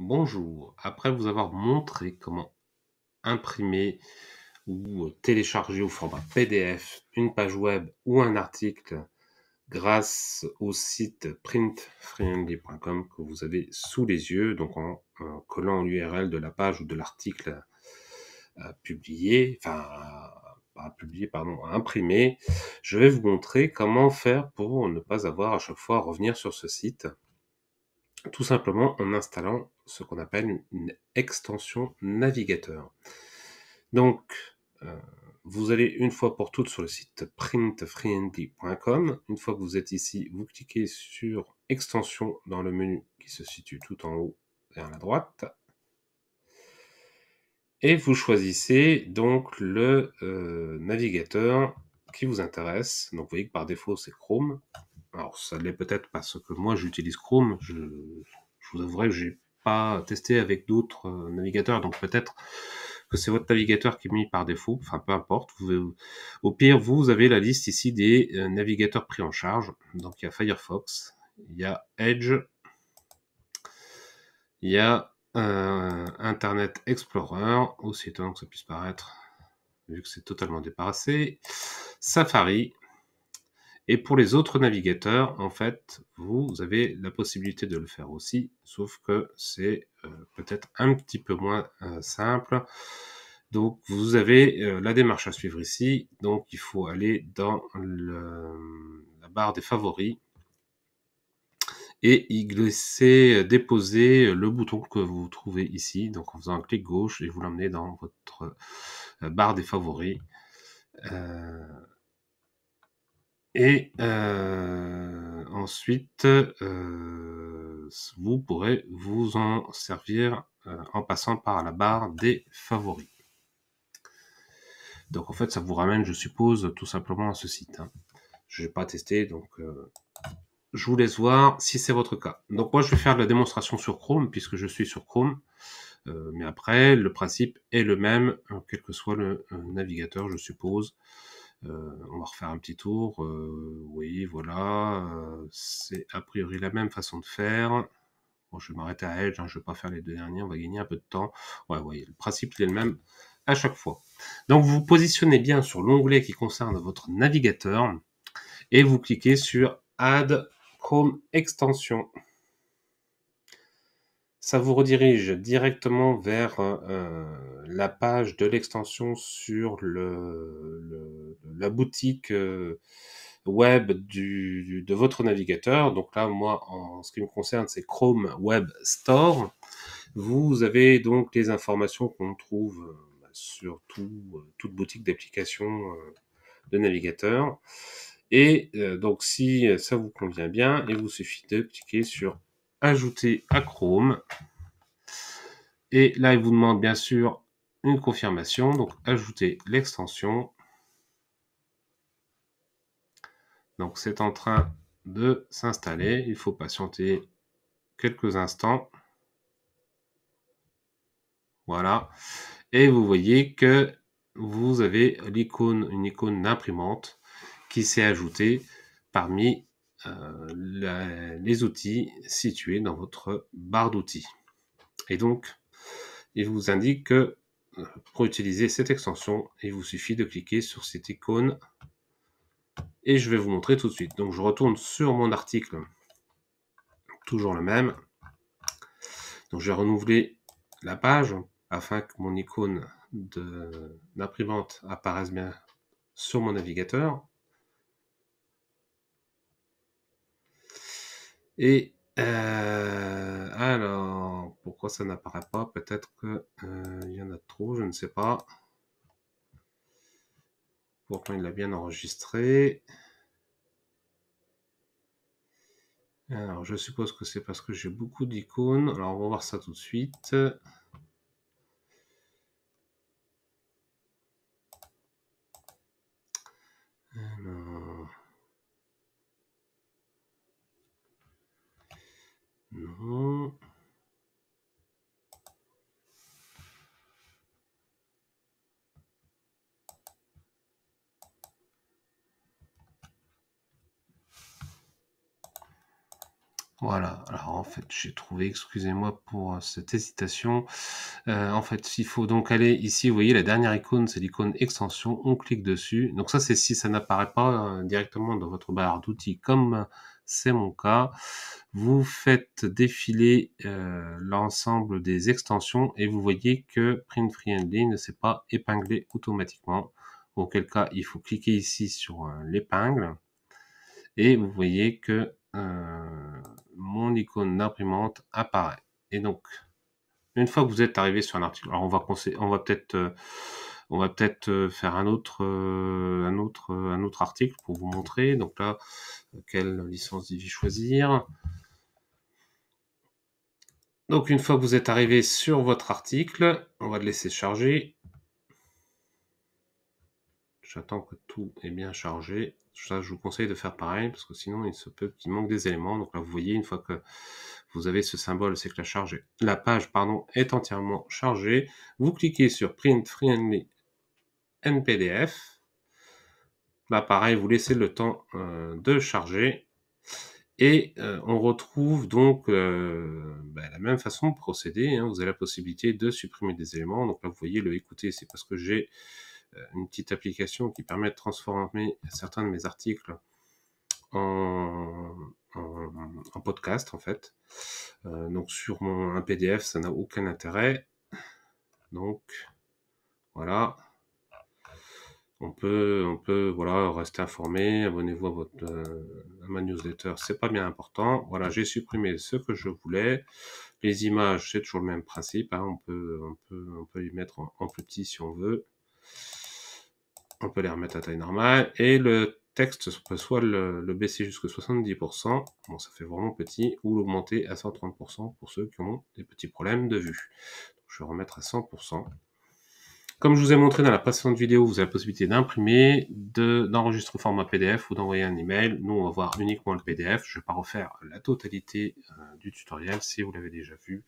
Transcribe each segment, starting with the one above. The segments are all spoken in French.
Bonjour, après vous avoir montré comment imprimer ou euh, télécharger au format PDF une page web ou un article grâce au site printfriendly.com que vous avez sous les yeux, donc en, collant l'URL de la page ou de l'article publié, enfin publié, pardon, à imprimer, je vais vous montrer comment faire pour ne pas avoir à chaque fois à revenir sur ce site tout simplement en installant ce qu'on appelle une extension navigateur. Donc, euh, vous allez une fois pour toutes sur le site printfriendly.com. Une fois que vous êtes ici, vous cliquez sur extension dans le menu qui se situe tout en haut vers la droite. Et vous choisissez donc le euh, navigateur qui vous intéresse. Donc vous voyez que par défaut c'est Chrome. Alors, ça l'est peut-être parce que moi, j'utilise Chrome. Je, vous avouerai que je n'ai pas testé avec d'autres euh, navigateurs, donc peut-être que c'est votre navigateur qui est mis par défaut. Enfin, peu importe. Euh, au pire, vous avez la liste ici des euh, navigateurs pris en charge. Donc, il y a Firefox, il y a Edge, il y a Internet Explorer, aussi oh, étonnant que ça puisse paraître, vu que c'est totalement débarrassé. Safari, et pour les autres navigateurs, en fait, vous avez la possibilité de le faire aussi, sauf que c'est euh, peut-être un petit peu moins euh, simple. Donc, vous avez euh, la démarche à suivre ici. Donc, il faut aller dans la barre des favoris et y glisser, déposer le bouton que vous trouvez ici. Donc, en faisant un clic gauche et vous l'emmenez dans votre barre des favoris. Et euh, ensuite, euh, vous pourrez vous en servir euh, en passant par la barre des favoris. Donc en fait, ça vous ramène, je suppose, tout simplement à ce site. Hein. Je Je n'ai pas testé, donc je vous laisse voir si c'est votre cas. Donc moi, je vais faire la démonstration sur Chrome, puisque je suis sur Chrome. mais après, le principe est le même, hein, quel que soit le navigateur, je suppose. Euh, on va refaire un petit tour. Euh, oui, voilà. Euh, c'est a priori la même façon de faire. Bon, je vais m'arrêter à Edge, hein, je ne vais pas faire les deux derniers, on va gagner un peu de temps. Ouais, voyez, le principe est le même à chaque fois. Donc vous vous positionnez bien sur l'onglet qui concerne votre navigateur et vous cliquez sur Add Chrome Extension ça vous redirige directement vers euh, la page de l'extension sur la boutique euh, web de votre navigateur. Donc là, moi, en ce qui me concerne, c'est Chrome Web Store. Vous avez donc les informations qu'on trouve euh, sur toute boutique d'applications de navigateur. Et donc si ça vous convient bien, il vous suffit de cliquer sur ajouter à Chrome. Et là, il vous demande bien sûr une confirmation. Donc, ajouter l'extension. Donc, c'est en train de s'installer. Il faut patienter quelques instants. Voilà. Et vous voyez que vous avez l'icône, une icône d'imprimante qui s'est ajoutée parmi euh, les outils situés dans votre barre d'outils. Et donc, il vous indique que euh, pour utiliser cette extension, il vous suffit de cliquer sur cette icône et je vais vous montrer tout de suite. Donc je retourne sur mon article, toujours le même. Donc je vais renouveler la page afin que mon icône d'imprimante apparaisse bien sur mon navigateur. Et euh, alors, pourquoi ça n'apparaît pas Peut-être qu'il euh, y en a trop, je ne sais pas. Pourtant, il l'a bien enregistré. Alors, je suppose que c'est parce que j'ai beaucoup d'icônes. Alors, on va voir ça tout de suite. Voilà, alors en fait j'ai trouvé, excusez-moi pour euh, cette hésitation, euh, en fait il faut donc aller ici, vous voyez la dernière icône c'est l'icône extension, on clique dessus, donc ça c'est si ça n'apparaît pas euh, directement dans votre barre d'outils comme c'est mon cas. Vous faites défiler euh, l'ensemble des extensions et vous voyez que Print Friendly ne s'est pas épinglé automatiquement. Auquel cas, il faut cliquer ici sur euh, l'épingle et vous voyez que euh, mon icône d'imprimante apparaît. Et donc, une fois que vous êtes arrivé sur un article, alors on va, on va peut-être on va peut-être euh, faire un autre, euh, un, autre, euh, un autre article pour vous montrer. Donc là, quelle licence d'IVI choisir donc une fois que vous êtes arrivé sur votre article, on va le laisser charger. J'attends que tout est bien chargé. Ça, je vous conseille de faire pareil parce que sinon il se peut qu'il manque des éléments. Donc là, vous voyez, une fois que vous avez ce symbole, c'est que la, charge, la page pardon, est entièrement chargée. Vous cliquez sur Print Friendly NPDF. Là, bah, pareil, vous laissez le temps euh, de charger. Et euh, on retrouve donc euh, bah, la même façon de procéder. Hein. Vous avez la possibilité de supprimer des éléments. Donc là, vous voyez le écouter, c'est parce que j'ai une petite application qui permet de transformer certains de mes articles en, podcast, en fait. donc sur un PDF, ça n'a aucun intérêt. Donc voilà, on peut, on peut, voilà, rester informé. Abonnez-vous à votre euh, ma newsletter, c'est pas bien important. Voilà, j'ai supprimé ce que je voulais. Les images, c'est toujours le même principe. Hein. On peut, on peut, les mettre en, plus petit si on veut. On peut les remettre à taille normale et le texte, on peut soit le, baisser jusqu'à 70%, bon ça fait vraiment petit, ou l'augmenter à 130% pour ceux qui ont des petits problèmes de vue. je vais remettre à 100%. Comme je vous ai montré dans la précédente vidéo, vous avez la possibilité d'imprimer, d'enregistrer au format PDF ou d'envoyer un email. Nous, on va voir uniquement le PDF. Je ne vais pas refaire la totalité euh, du tutoriel si vous l'avez déjà vu.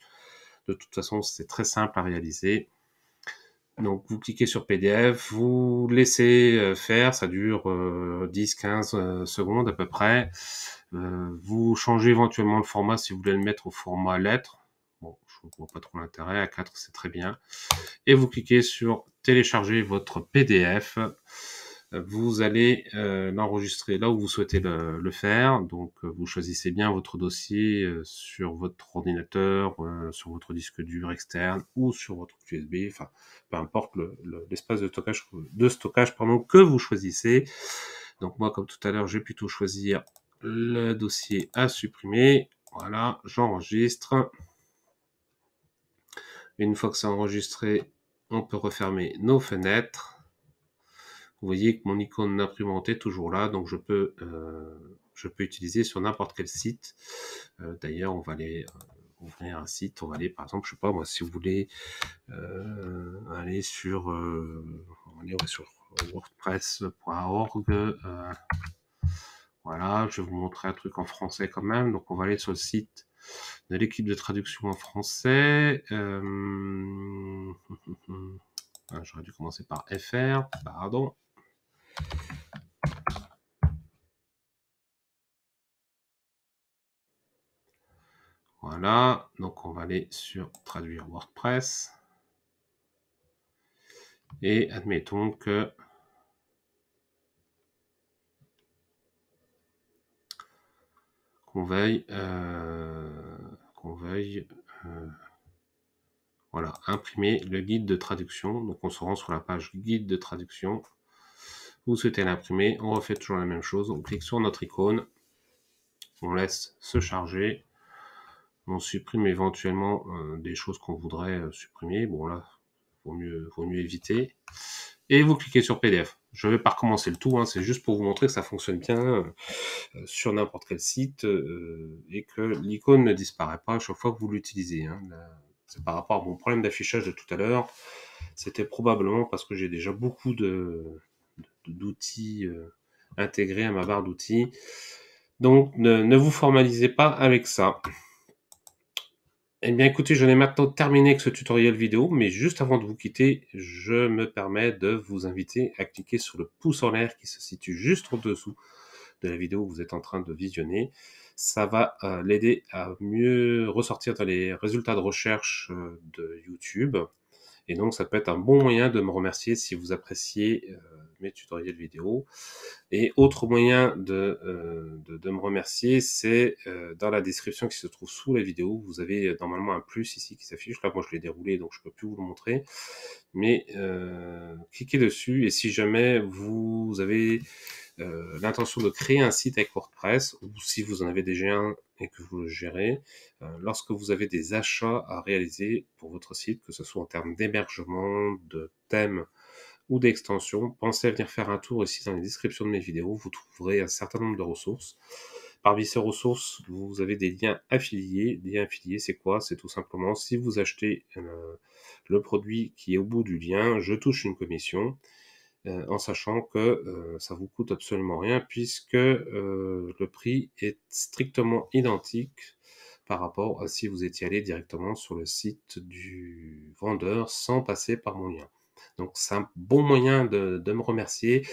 De toute façon, c'est très simple à réaliser. Donc, vous cliquez sur PDF, vous laissez euh, faire, ça dure 10-15 euh, secondes à peu près. vous changez éventuellement le format si vous voulez le mettre au format lettres. Bon, je ne vois pas trop l'intérêt. À 4, c'est très bien. Et vous cliquez sur télécharger votre PDF. Vous allez euh, l'enregistrer là où vous souhaitez le, faire. Donc, euh, vous choisissez bien votre dossier euh, sur votre ordinateur, sur votre disque dur externe ou sur votre USB. Enfin, peu importe l'espace de stockage, de stockage que vous choisissez. Donc, moi, comme tout à l'heure, je vais plutôt choisir le dossier à supprimer. Voilà, j'enregistre. Une fois que c'est enregistré, on peut refermer nos fenêtres. Vous voyez que mon icône imprimante est toujours là, donc je peux, euh, je peux utiliser sur n'importe quel site. Euh, d'ailleurs, on va aller euh, ouvrir un site, on va aller par exemple, je sais pas moi, si vous voulez aller sur, on sur WordPress.org voilà, je vais vous montrer un truc en français quand même. Donc, on va aller sur le site de l'équipe de traduction en français. Euh, ah, j'aurais dû commencer par FR, pardon. Voilà, donc on va aller sur traduire WordPress. Et admettons que veille euh, veuille, euh, voilà, imprimer le guide de traduction. Donc on se rend sur la page guide de traduction. Vous souhaitez l'imprimer, on refait toujours la même chose. On clique sur notre icône, on laisse se charger. On supprime éventuellement euh, des choses qu'on voudrait supprimer. Bon là, vaut mieux, vaut mieux éviter. Et vous cliquez sur PDF. Je vais pas recommencer le tout, hein, c'est juste pour vous montrer que ça fonctionne bien euh, sur n'importe quel site euh, et que l'icône ne disparaît pas à chaque fois que vous l'utilisez. Hein. C'est par rapport à mon problème d'affichage de tout à l'heure. C'était probablement parce que j'ai déjà beaucoup de d'outils euh, intégrés à ma barre d'outils. Donc ne vous formalisez pas avec ça. Eh bien, écoutez, je l'ai maintenant terminé avec ce tutoriel vidéo, mais juste avant de vous quitter, je me permets de vous inviter à cliquer sur le pouce en l'air qui se situe juste en dessous de la vidéo que vous êtes en train de visionner. Ça va euh, l'aider à mieux ressortir dans les résultats de recherche euh, de YouTube. Et donc, ça peut être un bon moyen de me remercier si vous appréciez euh, mes tutoriels vidéo. Et autre moyen de, euh, me remercier, c'est euh, dans la description qui se trouve sous la vidéo. Vous avez euh, normalement un plus ici qui s'affiche. Là, moi, je l'ai déroulé, donc je ne peux plus vous le montrer. Mais cliquez dessus et si jamais vous avez l'intention de créer un site avec WordPress ou si vous en avez déjà un et que vous le gérez, lorsque vous avez des achats à réaliser pour votre site, que ce soit en termes d'hébergement, de thèmes, ou d'extension, Pensez à venir faire un tour ici dans la description de mes vidéos, vous trouverez un certain nombre de ressources. Parmi ces ressources, vous avez des liens affiliés. Liens affiliés, c'est quoi C'est tout simplement si vous achetez euh, le produit qui est au bout du lien, je touche une commission. Euh, en sachant que euh, ça vous coûte absolument rien puisque le prix est strictement identique par rapport à si vous étiez allé directement sur le site du vendeur sans passer par mon lien. Donc c'est un bon moyen de, me remercier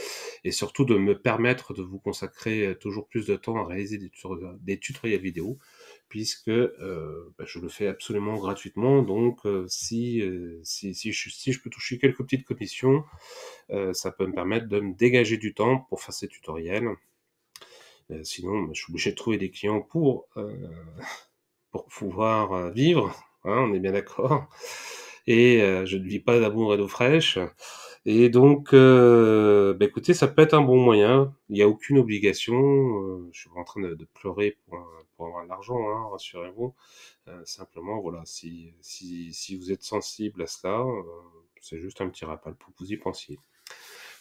et surtout de me permettre de vous consacrer euh, toujours plus de temps à réaliser des, tutoriels, vidéo puisque euh, bah, je le fais absolument gratuitement. Donc euh, si, si, je, peux toucher quelques petites commissions, ça peut me permettre de me dégager du temps pour faire ces tutoriels. sinon, bah, je suis obligé de trouver des clients pour, pouvoir vivre. Hein, on est bien d'accord et euh, je ne vis pas d'amour et d'eau fraîche. Et donc, euh, bah, écoutez, ça peut être un bon moyen. Il n'y a aucune obligation. Euh, je suis en train de, pleurer pour, pour avoir de l'argent, hein, rassurez-vous. simplement, voilà, si, si, si, vous êtes sensible à cela, c'est juste un petit rappel pour que vous y pensiez.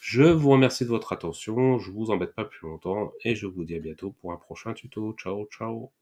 Je vous remercie de votre attention. Je vous embête pas plus longtemps et je vous dis à bientôt pour un prochain tuto. Ciao, ciao.